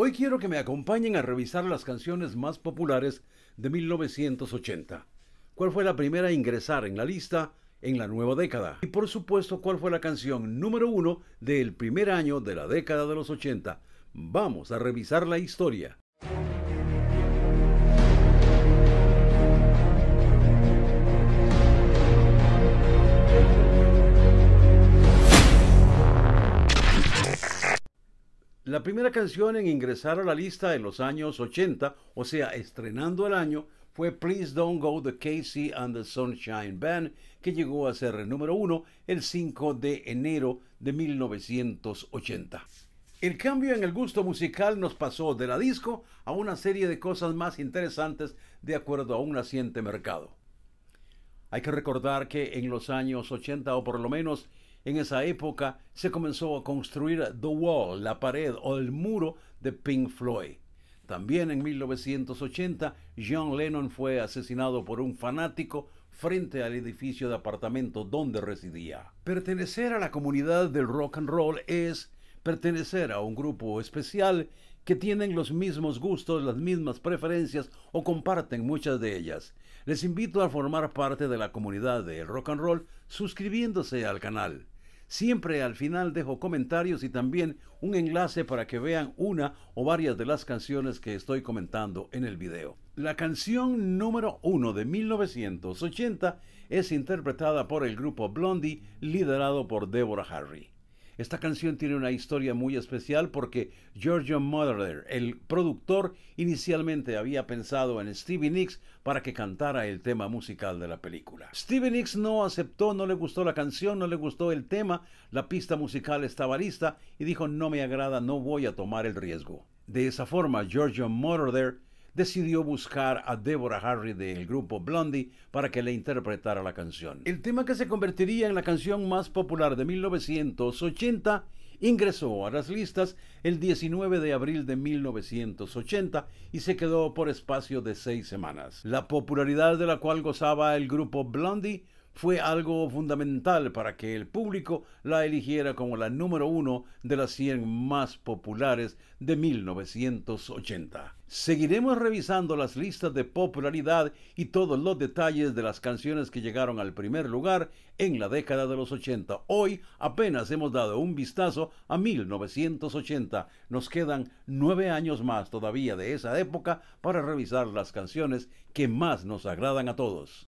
Hoy quiero que me acompañen a revisar las canciones más populares de 1980. ¿Cuál fue la primera a ingresar en la lista en la nueva década? Y por supuesto, ¿cuál fue la canción número uno del primer año de la década de los 80? Vamos a revisar la historia. La primera canción en ingresar a la lista en los años 80, o sea, estrenando el año, fue Please Don't Go The Casey and the Sunshine Band, que llegó a ser el número uno el 5 de enero de 1980. El cambio en el gusto musical nos pasó de la disco a una serie de cosas más interesantes de acuerdo a un naciente mercado. Hay que recordar que en los años 80 o por lo menos en esa época se comenzó a construir The Wall, la pared o el muro de Pink Floyd. También en 1980, John Lennon fue asesinado por un fanático frente al edificio de apartamentos donde residía. Pertenecer a la comunidad del rock and roll es pertenecer a un grupo especial que tienen los mismos gustos, las mismas preferencias o comparten muchas de ellas. Les invito a formar parte de la comunidad de rock and roll suscribiéndose al canal. Siempre al final dejo comentarios y también un enlace para que vean una o varias de las canciones que estoy comentando en el video. La canción número 1 de 1980 es interpretada por el grupo Blondie liderado por Deborah Harry. Esta canción tiene una historia muy especial porque Giorgio Moroder, el productor, inicialmente había pensado en Stevie Nicks para que cantara el tema musical de la película. Stevie Nicks no aceptó, no le gustó la canción, no le gustó el tema, la pista musical estaba lista y dijo no me agrada, no voy a tomar el riesgo. De esa forma, Giorgio Moroder decidió buscar a Deborah Harry del grupo Blondie para que le interpretara la canción. El tema que se convertiría en la canción más popular de 1980 ingresó a las listas el 19 de abril de 1980 y se quedó por espacio de seis semanas. La popularidad de la cual gozaba el grupo Blondie fue algo fundamental para que el público la eligiera como la número uno de las 100 más populares de 1980. Seguiremos revisando las listas de popularidad y todos los detalles de las canciones que llegaron al primer lugar en la década de los 80. Hoy apenas hemos dado un vistazo a 1980. Nos quedan nueve años más todavía de esa época para revisar las canciones que más nos agradan a todos.